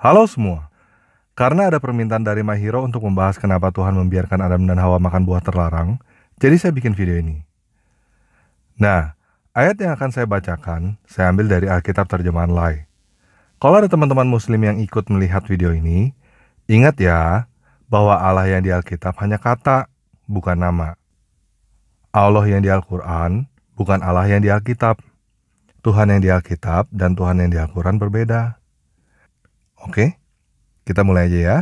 Halo semua. Karena ada permintaan dari Mahiro untuk membahas kenapa Tuhan membiarkan Adam dan Hawa makan buah terlarang, jadi saya bikin video ini. Nah, ayat yang akan saya bacakan saya ambil dari Alkitab terjemahan Lai. Kalau ada teman-teman muslim yang ikut melihat video ini, ingat ya bahwa Allah yang di Alkitab hanya kata, bukan nama. Allah yang di Al-Quran bukan Allah yang di Alkitab. Tuhan yang di Alkitab dan Tuhan yang di Al-Quran berbeda. Oke, kita mulai aja ya.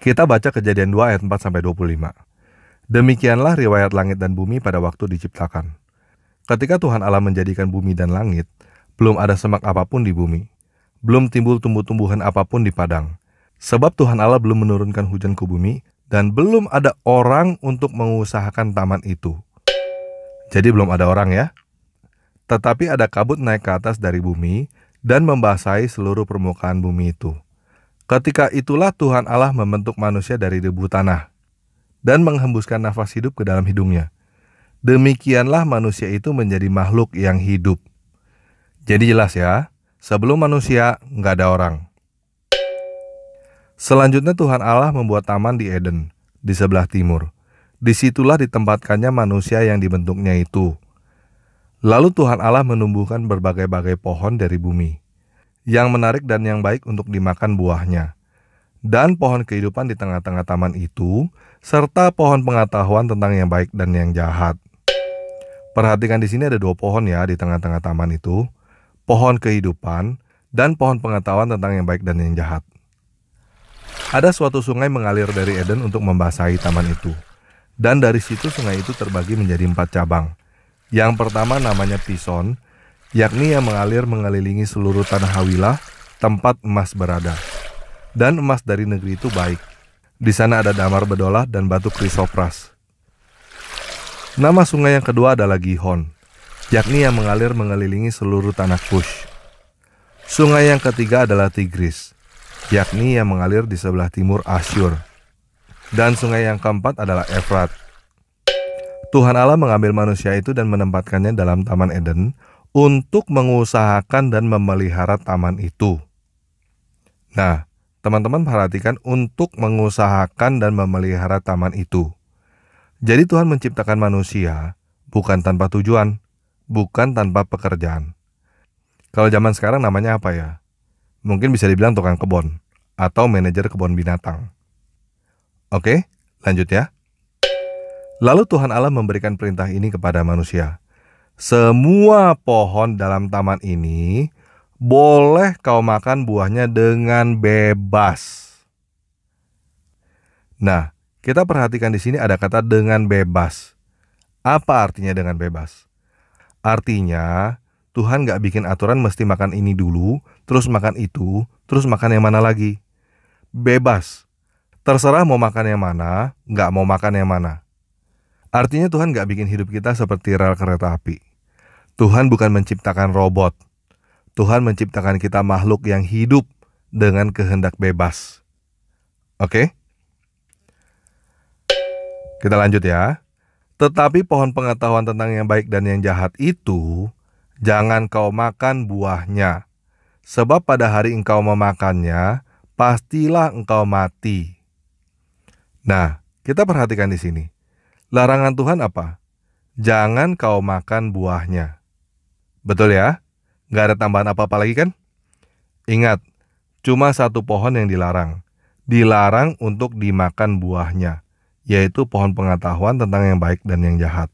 Kita baca kejadian 2 ayat 4 sampai 25. Demikianlah riwayat langit dan bumi pada waktu diciptakan. Ketika Tuhan Allah menjadikan bumi dan langit, belum ada semak apapun di bumi, belum timbul tumbuh-tumbuhan apapun di padang, Sebab Tuhan Allah belum menurunkan hujan ke bumi dan belum ada orang untuk mengusahakan taman itu. Jadi belum ada orang ya. Tetapi ada kabut naik ke atas dari bumi dan membasahi seluruh permukaan bumi itu. Ketika itulah Tuhan Allah membentuk manusia dari debu tanah dan menghembuskan nafas hidup ke dalam hidungnya. Demikianlah manusia itu menjadi makhluk yang hidup. Jadi jelas ya, sebelum manusia nggak ada orang. Selanjutnya Tuhan Allah membuat taman di Eden, di sebelah timur. Disitulah ditempatkannya manusia yang dibentuknya itu. Lalu Tuhan Allah menumbuhkan berbagai-bagai pohon dari bumi, yang menarik dan yang baik untuk dimakan buahnya, dan pohon kehidupan di tengah-tengah taman itu, serta pohon pengetahuan tentang yang baik dan yang jahat. Perhatikan di sini ada dua pohon ya di tengah-tengah taman itu, pohon kehidupan dan pohon pengetahuan tentang yang baik dan yang jahat. Ada suatu sungai mengalir dari Eden untuk membasahi taman itu. Dan dari situ sungai itu terbagi menjadi empat cabang. Yang pertama namanya Pison, yakni yang mengalir mengelilingi seluruh tanah Hawilah, tempat emas berada. Dan emas dari negeri itu baik. Di sana ada damar bedolah dan batu krisopras. Nama sungai yang kedua adalah Gihon, yakni yang mengalir mengelilingi seluruh tanah Kush. Sungai yang ketiga adalah Tigris, yakni yang mengalir di sebelah timur Asyur. Dan sungai yang keempat adalah Efrat. Tuhan Allah mengambil manusia itu dan menempatkannya dalam Taman Eden untuk mengusahakan dan memelihara taman itu. Nah, teman-teman perhatikan untuk mengusahakan dan memelihara taman itu. Jadi Tuhan menciptakan manusia bukan tanpa tujuan, bukan tanpa pekerjaan. Kalau zaman sekarang namanya apa ya? mungkin bisa dibilang tukang kebun atau manajer kebun binatang. Oke, lanjut ya. Lalu Tuhan Allah memberikan perintah ini kepada manusia. Semua pohon dalam taman ini boleh kau makan buahnya dengan bebas. Nah, kita perhatikan di sini ada kata dengan bebas. Apa artinya dengan bebas? Artinya, Tuhan gak bikin aturan mesti makan ini dulu, terus makan itu, terus makan yang mana lagi. Bebas. Terserah mau makan yang mana, gak mau makan yang mana. Artinya Tuhan gak bikin hidup kita seperti rel kereta api. Tuhan bukan menciptakan robot. Tuhan menciptakan kita makhluk yang hidup dengan kehendak bebas. Oke? Kita lanjut ya. Tetapi pohon pengetahuan tentang yang baik dan yang jahat itu jangan kau makan buahnya. Sebab pada hari engkau memakannya, pastilah engkau mati. Nah, kita perhatikan di sini. Larangan Tuhan apa? Jangan kau makan buahnya. Betul ya? Gak ada tambahan apa-apa lagi kan? Ingat, cuma satu pohon yang dilarang. Dilarang untuk dimakan buahnya, yaitu pohon pengetahuan tentang yang baik dan yang jahat.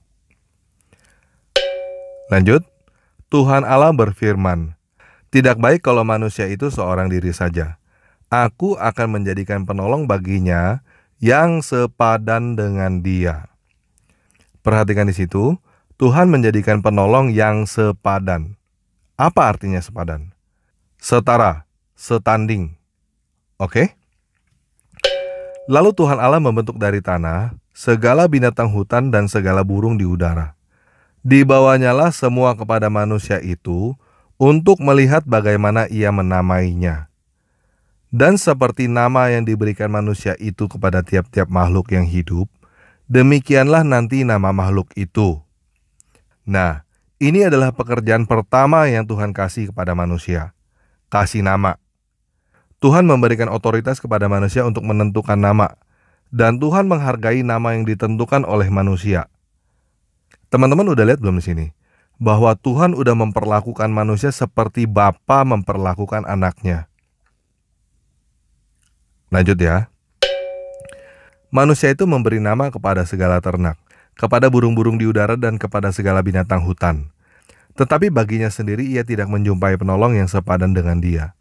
Lanjut, Tuhan Allah berfirman, "Tidak baik kalau manusia itu seorang diri saja. Aku akan menjadikan penolong baginya yang sepadan dengan dia." Perhatikan di situ, Tuhan menjadikan penolong yang sepadan. Apa artinya sepadan? Setara, setanding. Oke? Lalu Tuhan Allah membentuk dari tanah segala binatang hutan dan segala burung di udara Dibawanya lah semua kepada manusia itu untuk melihat bagaimana ia menamainya. Dan seperti nama yang diberikan manusia itu kepada tiap-tiap makhluk yang hidup, demikianlah nanti nama makhluk itu. Nah, ini adalah pekerjaan pertama yang Tuhan kasih kepada manusia. Kasih nama. Tuhan memberikan otoritas kepada manusia untuk menentukan nama, dan Tuhan menghargai nama yang ditentukan oleh manusia. Teman-teman udah lihat belum di sini? Bahwa Tuhan udah memperlakukan manusia seperti Bapa memperlakukan anaknya. Lanjut ya. Manusia itu memberi nama kepada segala ternak, kepada burung-burung di udara dan kepada segala binatang hutan. Tetapi baginya sendiri ia tidak menjumpai penolong yang sepadan dengan dia.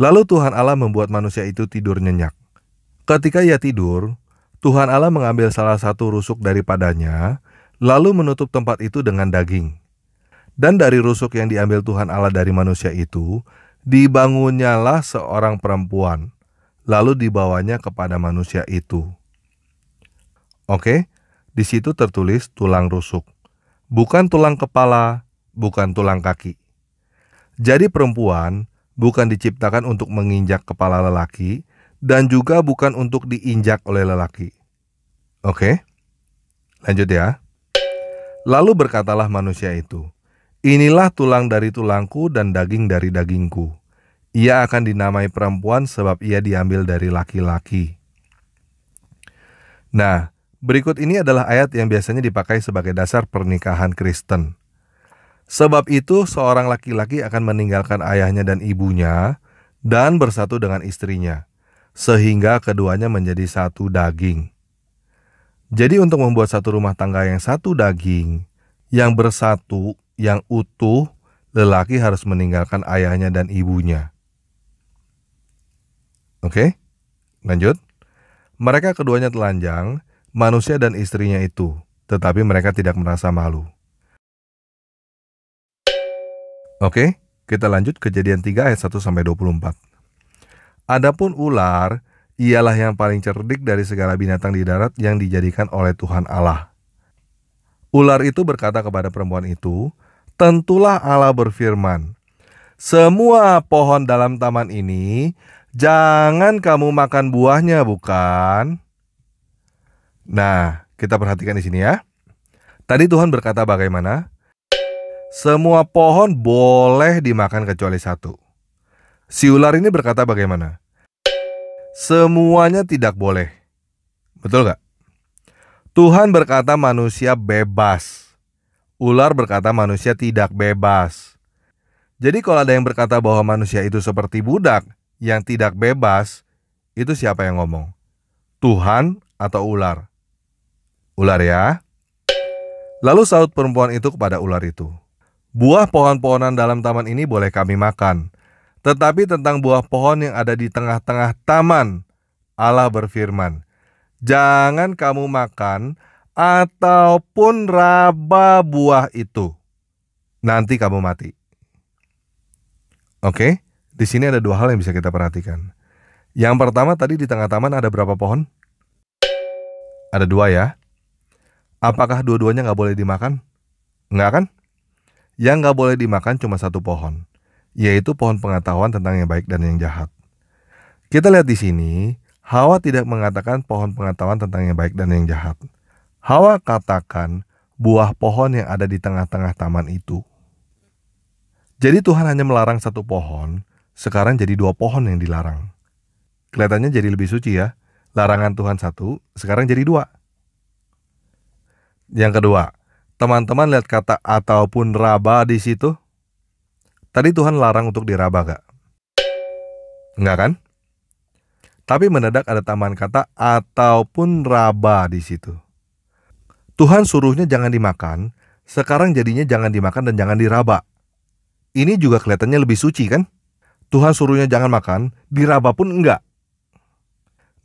Lalu Tuhan Allah membuat manusia itu tidur nyenyak. Ketika ia tidur, Tuhan Allah mengambil salah satu rusuk daripadanya, lalu menutup tempat itu dengan daging. Dan dari rusuk yang diambil Tuhan Allah dari manusia itu, dibangunnyalah seorang perempuan, lalu dibawanya kepada manusia itu. Oke, di situ tertulis tulang rusuk. Bukan tulang kepala, bukan tulang kaki. Jadi perempuan bukan diciptakan untuk menginjak kepala lelaki, dan juga bukan untuk diinjak oleh lelaki. Oke, lanjut ya. Lalu berkatalah manusia itu, Inilah tulang dari tulangku dan daging dari dagingku. Ia akan dinamai perempuan sebab ia diambil dari laki-laki. Nah, berikut ini adalah ayat yang biasanya dipakai sebagai dasar pernikahan Kristen. Sebab itu seorang laki-laki akan meninggalkan ayahnya dan ibunya dan bersatu dengan istrinya, sehingga keduanya menjadi satu daging. Jadi untuk membuat satu rumah tangga yang satu daging, yang bersatu, yang utuh, lelaki harus meninggalkan ayahnya dan ibunya. Oke, lanjut. Mereka keduanya telanjang, manusia dan istrinya itu, tetapi mereka tidak merasa malu. Oke, kita lanjut kejadian 3 ayat 1 sampai 24. Adapun ular, ialah yang paling cerdik dari segala binatang di darat yang dijadikan oleh Tuhan Allah. Ular itu berkata kepada perempuan itu, Tentulah Allah berfirman, Semua pohon dalam taman ini, jangan kamu makan buahnya, bukan? Nah, kita perhatikan di sini ya. Tadi Tuhan berkata bagaimana? Semua pohon boleh dimakan kecuali satu. Si ular ini berkata bagaimana? Semuanya tidak boleh. Betul gak? Tuhan berkata manusia bebas. Ular berkata manusia tidak bebas. Jadi kalau ada yang berkata bahwa manusia itu seperti budak yang tidak bebas, itu siapa yang ngomong? Tuhan atau ular? Ular ya. Lalu saut perempuan itu kepada ular itu. Buah pohon-pohonan dalam taman ini boleh kami makan, tetapi tentang buah pohon yang ada di tengah-tengah taman. Allah berfirman, "Jangan kamu makan ataupun raba buah itu. Nanti kamu mati." Oke, di sini ada dua hal yang bisa kita perhatikan. Yang pertama tadi di tengah taman ada berapa pohon? Ada dua ya. Apakah dua-duanya nggak boleh dimakan? Nggak kan? Yang nggak boleh dimakan cuma satu pohon yaitu pohon pengetahuan tentang yang baik dan yang jahat. Kita lihat di sini, Hawa tidak mengatakan pohon pengetahuan tentang yang baik dan yang jahat. Hawa katakan buah pohon yang ada di tengah-tengah taman itu. Jadi Tuhan hanya melarang satu pohon, sekarang jadi dua pohon yang dilarang. Kelihatannya jadi lebih suci ya. Larangan Tuhan satu, sekarang jadi dua. Yang kedua, teman-teman lihat kata ataupun raba di situ? Tadi Tuhan larang untuk diraba, gak? Enggak kan? Tapi mendadak ada tambahan kata ataupun raba di situ. Tuhan suruhnya jangan dimakan, sekarang jadinya jangan dimakan dan jangan diraba. Ini juga kelihatannya lebih suci kan? Tuhan suruhnya jangan makan, diraba pun enggak.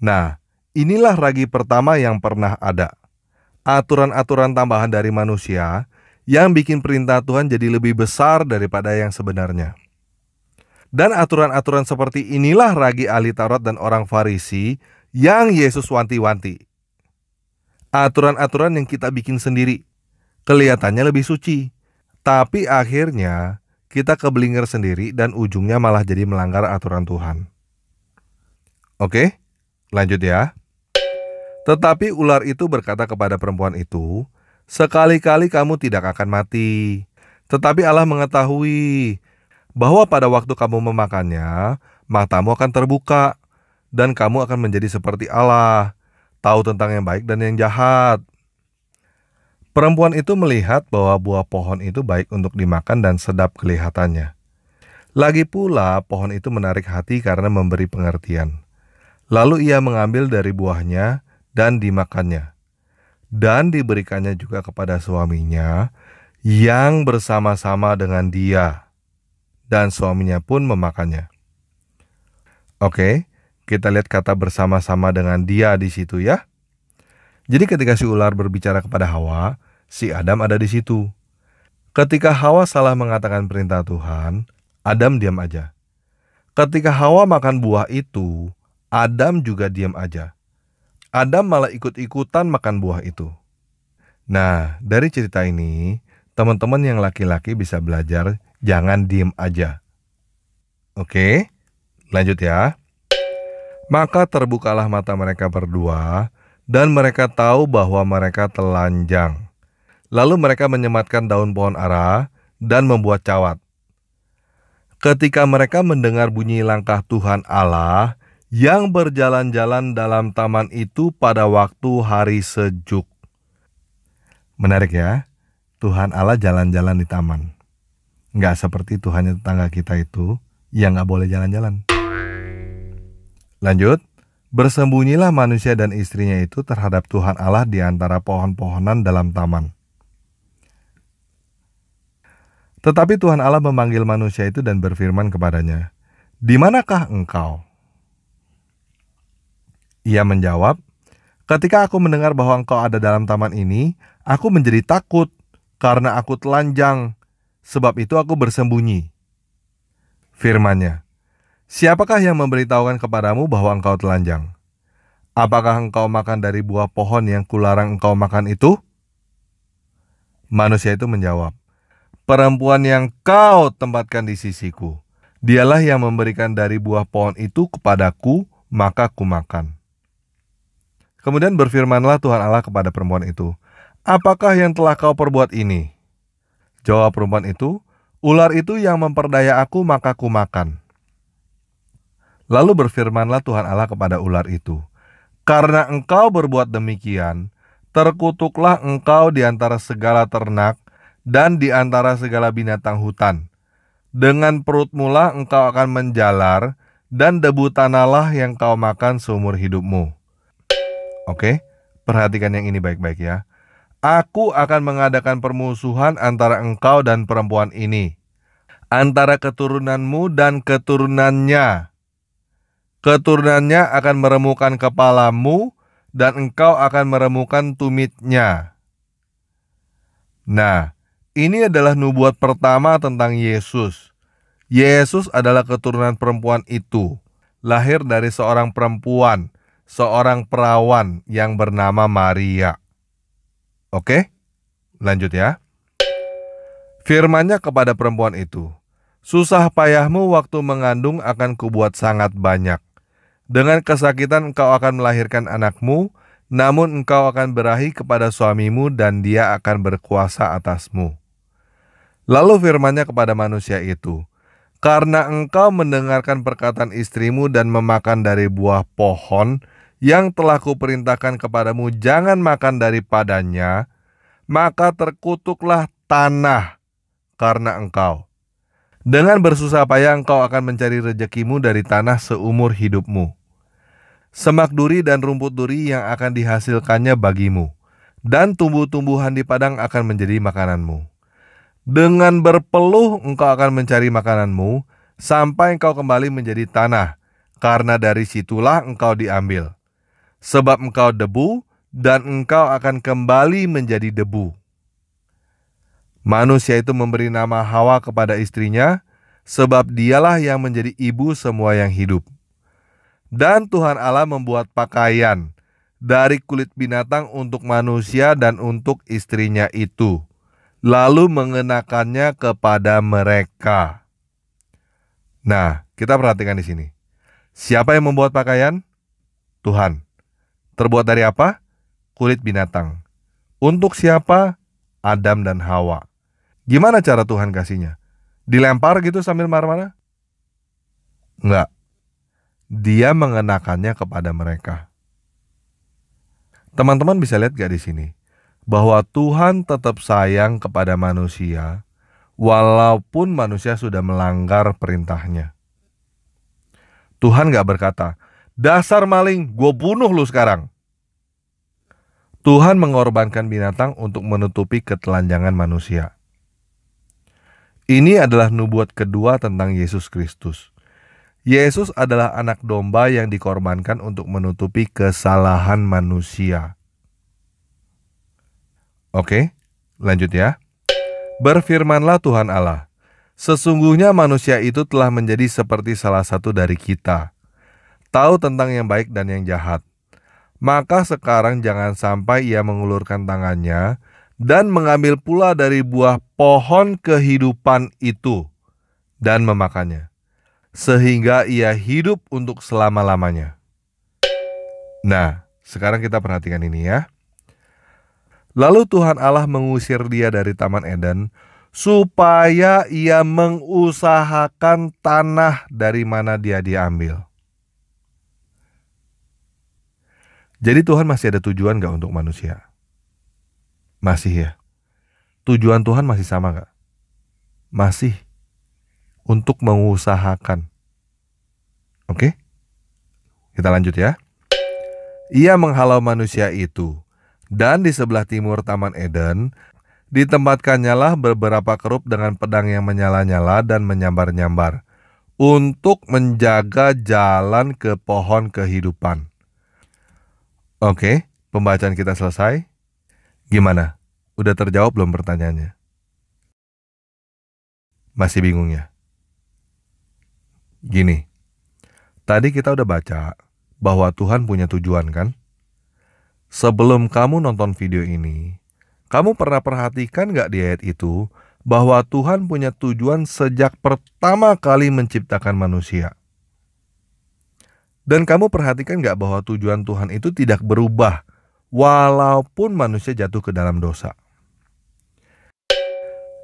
Nah, inilah ragi pertama yang pernah ada. Aturan-aturan tambahan dari manusia yang bikin perintah Tuhan jadi lebih besar daripada yang sebenarnya. Dan aturan-aturan seperti inilah ragi ahli Taurat dan orang Farisi yang Yesus wanti-wanti. Aturan-aturan yang kita bikin sendiri kelihatannya lebih suci, tapi akhirnya kita keblinger sendiri dan ujungnya malah jadi melanggar aturan Tuhan. Oke, lanjut ya. Tetapi ular itu berkata kepada perempuan itu, Sekali-kali kamu tidak akan mati. Tetapi Allah mengetahui bahwa pada waktu kamu memakannya, matamu akan terbuka dan kamu akan menjadi seperti Allah, tahu tentang yang baik dan yang jahat. Perempuan itu melihat bahwa buah pohon itu baik untuk dimakan dan sedap kelihatannya. Lagi pula, pohon itu menarik hati karena memberi pengertian. Lalu ia mengambil dari buahnya dan dimakannya dan diberikannya juga kepada suaminya yang bersama-sama dengan dia, dan suaminya pun memakannya. Oke, kita lihat kata bersama-sama dengan dia di situ ya. Jadi ketika si ular berbicara kepada Hawa, si Adam ada di situ. Ketika Hawa salah mengatakan perintah Tuhan, Adam diam aja. Ketika Hawa makan buah itu, Adam juga diam aja. Adam malah ikut-ikutan makan buah itu. Nah, dari cerita ini, teman-teman yang laki-laki bisa belajar jangan diem aja. Oke, lanjut ya. Maka terbukalah mata mereka berdua, dan mereka tahu bahwa mereka telanjang. Lalu mereka menyematkan daun pohon ara dan membuat cawat. Ketika mereka mendengar bunyi langkah Tuhan Allah, yang berjalan-jalan dalam taman itu pada waktu hari sejuk. Menarik ya, Tuhan Allah jalan-jalan di taman. Enggak seperti Tuhannya tetangga kita itu yang nggak boleh jalan-jalan. Lanjut, bersembunyilah manusia dan istrinya itu terhadap Tuhan Allah di antara pohon-pohonan dalam taman. Tetapi Tuhan Allah memanggil manusia itu dan berfirman kepadanya, "Di manakah engkau?" Ia menjawab, Ketika aku mendengar bahwa engkau ada dalam taman ini, aku menjadi takut karena aku telanjang. Sebab itu aku bersembunyi. Firmannya, Siapakah yang memberitahukan kepadamu bahwa engkau telanjang? Apakah engkau makan dari buah pohon yang kularang engkau makan itu? Manusia itu menjawab, Perempuan yang kau tempatkan di sisiku, dialah yang memberikan dari buah pohon itu kepadaku, maka kumakan. Kemudian berfirmanlah Tuhan Allah kepada perempuan itu, Apakah yang telah kau perbuat ini? Jawab perempuan itu, Ular itu yang memperdaya aku maka ku makan. Lalu berfirmanlah Tuhan Allah kepada ular itu, Karena engkau berbuat demikian, terkutuklah engkau di antara segala ternak dan di antara segala binatang hutan. Dengan perutmulah engkau akan menjalar, dan debu tanahlah yang kau makan seumur hidupmu. Oke, perhatikan yang ini baik-baik ya. Aku akan mengadakan permusuhan antara engkau dan perempuan ini, antara keturunanmu dan keturunannya. Keturunannya akan meremukan kepalamu, dan engkau akan meremukan tumitnya. Nah, ini adalah nubuat pertama tentang Yesus. Yesus adalah keturunan perempuan itu, lahir dari seorang perempuan, seorang perawan yang bernama Maria. Oke? Lanjut ya. Firmannya kepada perempuan itu, Susah payahmu waktu mengandung akan kubuat sangat banyak. Dengan kesakitan engkau akan melahirkan anakmu, namun engkau akan berahi kepada suamimu dan dia akan berkuasa atasmu. Lalu firmannya kepada manusia itu, Karena engkau mendengarkan perkataan istrimu dan memakan dari buah pohon yang telah kuperintahkan kepadamu jangan makan daripadanya, maka terkutuklah tanah karena engkau. Dengan bersusah payah engkau akan mencari rejekimu dari tanah seumur hidupmu. Semak duri dan rumput duri yang akan dihasilkannya bagimu, dan tumbuh-tumbuhan di padang akan menjadi makananmu. Dengan berpeluh engkau akan mencari makananmu, sampai engkau kembali menjadi tanah, karena dari situlah engkau diambil.' sebab engkau debu dan engkau akan kembali menjadi debu. Manusia itu memberi nama Hawa kepada istrinya, sebab dialah yang menjadi ibu semua yang hidup. Dan Tuhan Allah membuat pakaian dari kulit binatang untuk manusia dan untuk istrinya itu, lalu mengenakannya kepada mereka. Nah, kita perhatikan di sini. Siapa yang membuat pakaian? Tuhan. Terbuat dari apa? Kulit binatang. Untuk siapa? Adam dan Hawa. Gimana cara Tuhan kasihnya? Dilempar gitu sambil marah-marah? Enggak. Dia mengenakannya kepada mereka. Teman-teman bisa lihat gak di sini? Bahwa Tuhan tetap sayang kepada manusia walaupun manusia sudah melanggar perintahnya. Tuhan gak berkata, Dasar maling, gue bunuh lu sekarang. Tuhan mengorbankan binatang untuk menutupi ketelanjangan manusia. Ini adalah nubuat kedua tentang Yesus Kristus. Yesus adalah anak domba yang dikorbankan untuk menutupi kesalahan manusia. Oke, lanjut ya. Berfirmanlah Tuhan Allah, sesungguhnya manusia itu telah menjadi seperti salah satu dari kita tahu tentang yang baik dan yang jahat. Maka sekarang jangan sampai ia mengulurkan tangannya dan mengambil pula dari buah pohon kehidupan itu dan memakannya, sehingga ia hidup untuk selama-lamanya. Nah, sekarang kita perhatikan ini ya. Lalu Tuhan Allah mengusir dia dari Taman Eden, supaya ia mengusahakan tanah dari mana dia diambil. Jadi Tuhan masih ada tujuan gak untuk manusia? Masih ya. Tujuan Tuhan masih sama gak? Masih. Untuk mengusahakan. Oke? Kita lanjut ya. Ia menghalau manusia itu. Dan di sebelah timur Taman Eden, lah beberapa kerup dengan pedang yang menyala-nyala dan menyambar-nyambar untuk menjaga jalan ke pohon kehidupan. Oke, pembacaan kita selesai. Gimana? Udah terjawab belum pertanyaannya? Masih bingung ya? Gini, tadi kita udah baca bahwa Tuhan punya tujuan kan? Sebelum kamu nonton video ini, kamu pernah perhatikan gak di ayat itu bahwa Tuhan punya tujuan sejak pertama kali menciptakan manusia? Dan kamu perhatikan gak bahwa tujuan Tuhan itu tidak berubah walaupun manusia jatuh ke dalam dosa.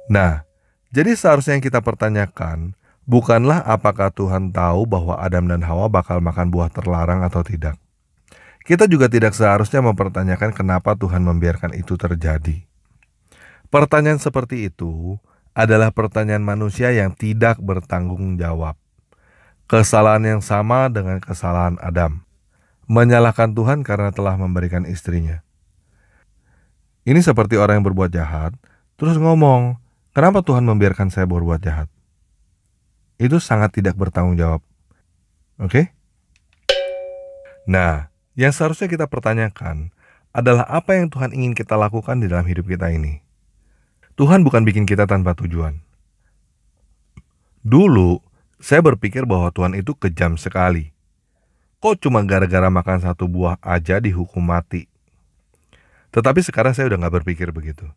Nah, jadi seharusnya yang kita pertanyakan bukanlah apakah Tuhan tahu bahwa Adam dan Hawa bakal makan buah terlarang atau tidak. Kita juga tidak seharusnya mempertanyakan kenapa Tuhan membiarkan itu terjadi. Pertanyaan seperti itu adalah pertanyaan manusia yang tidak bertanggung jawab kesalahan yang sama dengan kesalahan Adam, menyalahkan Tuhan karena telah memberikan istrinya. Ini seperti orang yang berbuat jahat, terus ngomong, "Kenapa Tuhan membiarkan saya berbuat jahat?" Itu sangat tidak bertanggung jawab. Oke? Okay? Nah, yang seharusnya kita pertanyakan adalah apa yang Tuhan ingin kita lakukan di dalam hidup kita ini. Tuhan bukan bikin kita tanpa tujuan. Dulu, saya berpikir bahwa Tuhan itu kejam sekali. Kok cuma gara-gara makan satu buah aja dihukum mati? Tetapi sekarang saya udah gak berpikir begitu.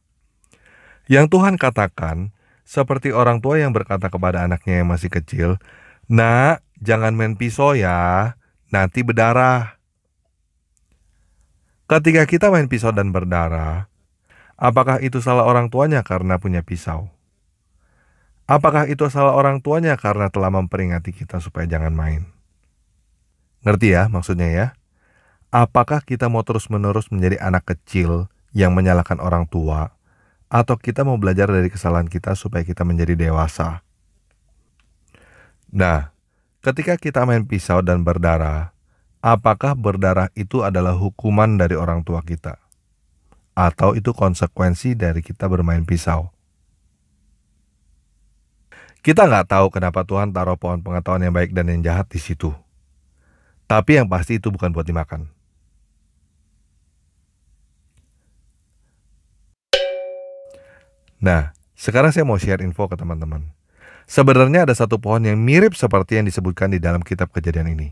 Yang Tuhan katakan, seperti orang tua yang berkata kepada anaknya yang masih kecil, Nak, jangan main pisau ya, nanti berdarah. Ketika kita main pisau dan berdarah, apakah itu salah orang tuanya karena punya pisau? Apakah itu salah orang tuanya karena telah memperingati kita supaya jangan main? Ngerti ya maksudnya ya? Apakah kita mau terus-menerus menjadi anak kecil yang menyalahkan orang tua atau kita mau belajar dari kesalahan kita supaya kita menjadi dewasa? Nah, ketika kita main pisau dan berdarah, apakah berdarah itu adalah hukuman dari orang tua kita? Atau itu konsekuensi dari kita bermain pisau? Kita nggak tahu kenapa Tuhan taruh pohon pengetahuan yang baik dan yang jahat di situ. Tapi yang pasti itu bukan buat dimakan. Nah, sekarang saya mau share info ke teman-teman. Sebenarnya ada satu pohon yang mirip seperti yang disebutkan di dalam kitab kejadian ini.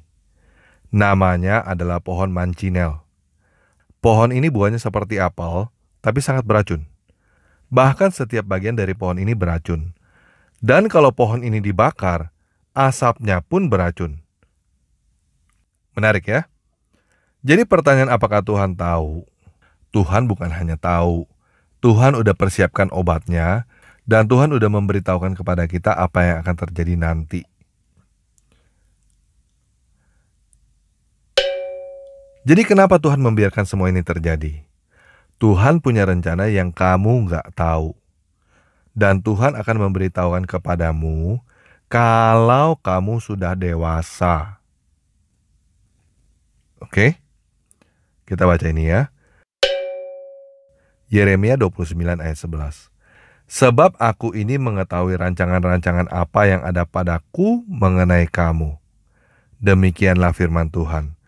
Namanya adalah pohon mancinel. Pohon ini buahnya seperti apel, tapi sangat beracun. Bahkan setiap bagian dari pohon ini beracun, dan kalau pohon ini dibakar, asapnya pun beracun. Menarik ya? Jadi pertanyaan apakah Tuhan tahu? Tuhan bukan hanya tahu. Tuhan udah persiapkan obatnya dan Tuhan udah memberitahukan kepada kita apa yang akan terjadi nanti. Jadi kenapa Tuhan membiarkan semua ini terjadi? Tuhan punya rencana yang kamu nggak tahu dan Tuhan akan memberitahukan kepadamu kalau kamu sudah dewasa. Oke? Kita baca ini ya. Yeremia 29 ayat 11. Sebab aku ini mengetahui rancangan-rancangan apa yang ada padaku mengenai kamu. Demikianlah firman Tuhan,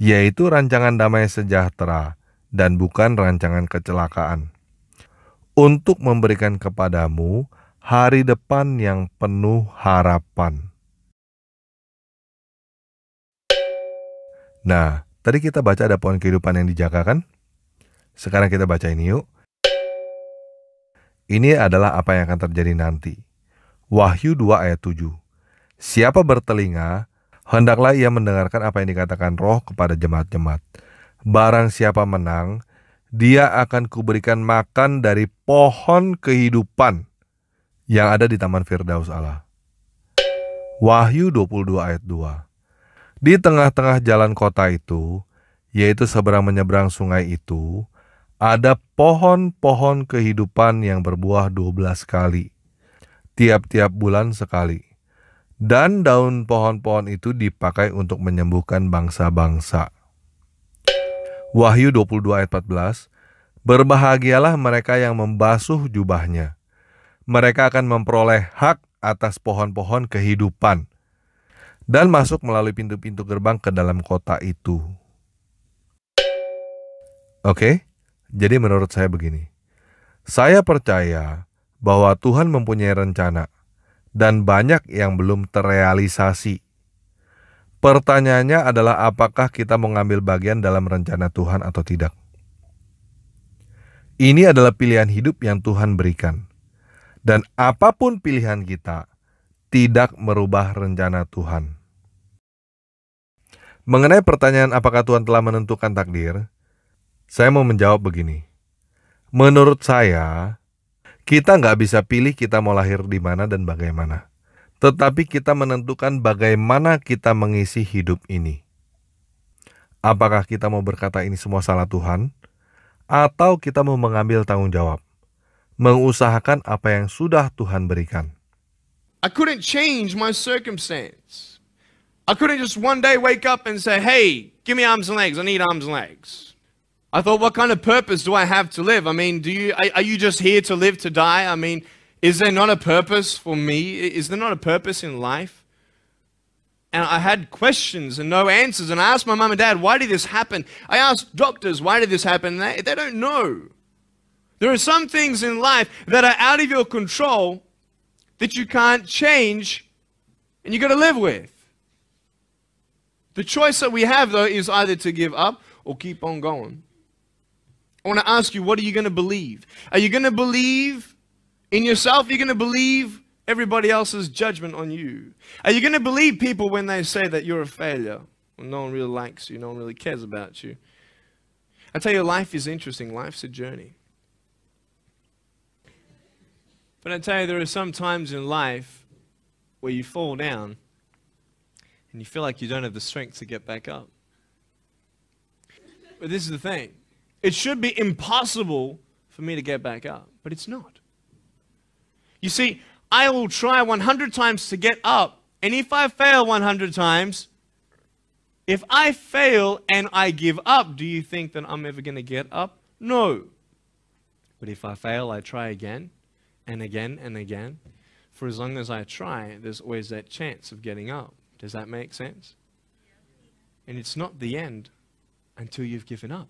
yaitu rancangan damai sejahtera dan bukan rancangan kecelakaan untuk memberikan kepadamu hari depan yang penuh harapan. Nah, tadi kita baca ada pohon kehidupan yang dijaga kan? Sekarang kita baca ini yuk. Ini adalah apa yang akan terjadi nanti. Wahyu 2 ayat 7. Siapa bertelinga, hendaklah ia mendengarkan apa yang dikatakan roh kepada jemaat-jemaat. Barang siapa menang, dia akan kuberikan makan dari pohon kehidupan yang ada di Taman Firdaus Allah. Wahyu 22 ayat 2 Di tengah-tengah jalan kota itu, yaitu seberang menyeberang sungai itu, ada pohon-pohon kehidupan yang berbuah 12 kali, tiap-tiap bulan sekali. Dan daun pohon-pohon itu dipakai untuk menyembuhkan bangsa-bangsa. Wahyu 22 ayat 14, Berbahagialah mereka yang membasuh jubahnya. Mereka akan memperoleh hak atas pohon-pohon kehidupan dan masuk melalui pintu-pintu gerbang ke dalam kota itu. Oke, jadi menurut saya begini. Saya percaya bahwa Tuhan mempunyai rencana dan banyak yang belum terrealisasi. Pertanyaannya adalah apakah kita mengambil bagian dalam rencana Tuhan atau tidak. Ini adalah pilihan hidup yang Tuhan berikan. Dan apapun pilihan kita, tidak merubah rencana Tuhan. Mengenai pertanyaan apakah Tuhan telah menentukan takdir, saya mau menjawab begini. Menurut saya, kita nggak bisa pilih kita mau lahir di mana dan bagaimana tetapi kita menentukan bagaimana kita mengisi hidup ini. Apakah kita mau berkata ini semua salah Tuhan, atau kita mau mengambil tanggung jawab, mengusahakan apa yang sudah Tuhan berikan? I couldn't change my circumstance. I couldn't just one day wake up and say, hey, give me arms and legs. I need arms and legs. I thought, what kind of purpose do I have to live? I mean, do you, are, you just here to live to die? I mean, Is there not a purpose for me? Is there not a purpose in life? And I had questions and no answers. And I asked my mum and dad, why did this happen? I asked doctors, why did this happen? They, they don't know. There are some things in life that are out of your control that you can't change and you have got to live with. The choice that we have, though, is either to give up or keep on going. I want to ask you, what are you going to believe? Are you going to believe in yourself, you're going to believe everybody else's judgment on you. Are you going to believe people when they say that you're a failure? Well, no one really likes you, no one really cares about you. I tell you, life is interesting, life's a journey. But I tell you, there are some times in life where you fall down and you feel like you don't have the strength to get back up. But this is the thing it should be impossible for me to get back up, but it's not. You see, I will try 100 times to get up, and if I fail 100 times, if I fail and I give up, do you think that I'm ever going to get up? No. But if I fail, I try again and again and again. For as long as I try, there's always that chance of getting up. Does that make sense? And it's not the end until you've given up.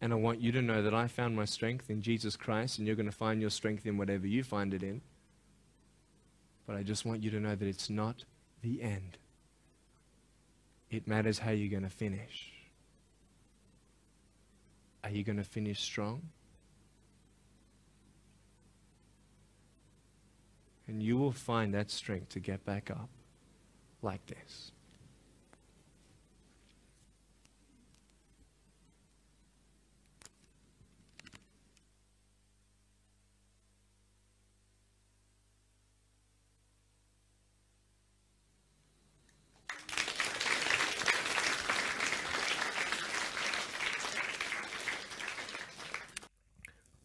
And I want you to know that I found my strength in Jesus Christ, and you're going to find your strength in whatever you find it in. But I just want you to know that it's not the end. It matters how you're going to finish. Are you going to finish strong? And you will find that strength to get back up like this.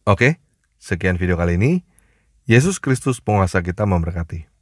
Oke, sekian video kali ini. Yesus Kristus penguasa kita memberkati.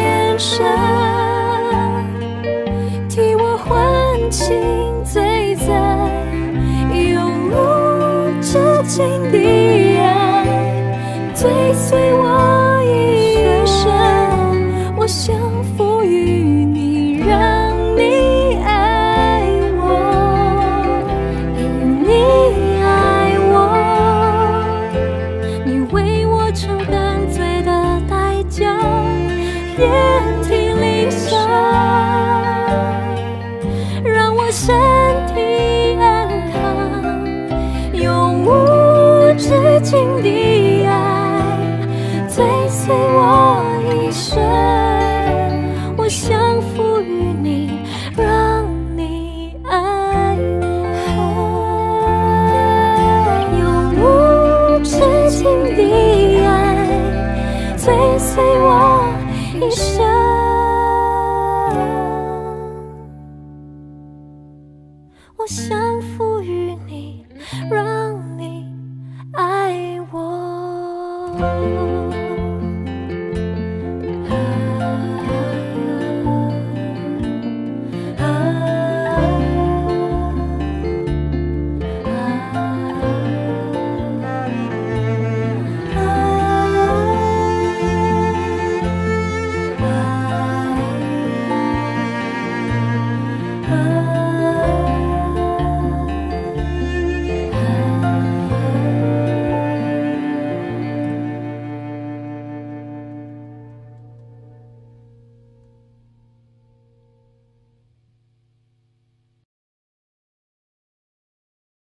眼神，替我换情，醉在永无止境的。随我。